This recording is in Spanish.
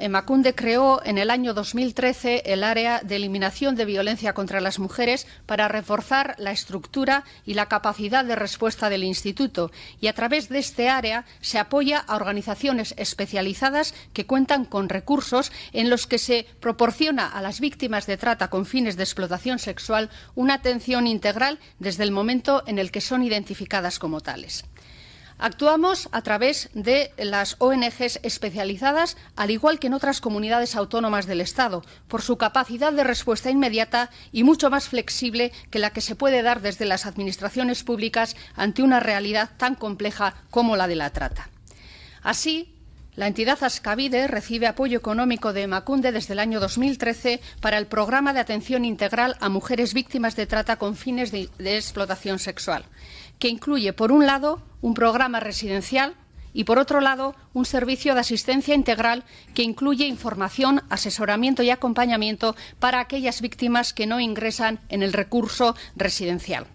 Eh, Macunde creó en el año 2013 el área de eliminación de violencia contra las mujeres para reforzar la estructura y la capacidad de respuesta del Instituto y a través de este área se apoya a organizaciones especializadas que cuentan con recursos en los que se proporciona a las víctimas de trata con fines de explotación sexual una atención integral desde el momento en el que son identificadas como tales. Actuamos a través de las ONGs especializadas, al igual que en otras comunidades autónomas del Estado, por su capacidad de respuesta inmediata y mucho más flexible que la que se puede dar desde las administraciones públicas ante una realidad tan compleja como la de la trata. Así, la entidad Ascavide recibe apoyo económico de Macunde desde el año 2013 para el programa de atención integral a mujeres víctimas de trata con fines de, de explotación sexual, que incluye, por un lado, un programa residencial y, por otro lado, un servicio de asistencia integral que incluye información, asesoramiento y acompañamiento para aquellas víctimas que no ingresan en el recurso residencial.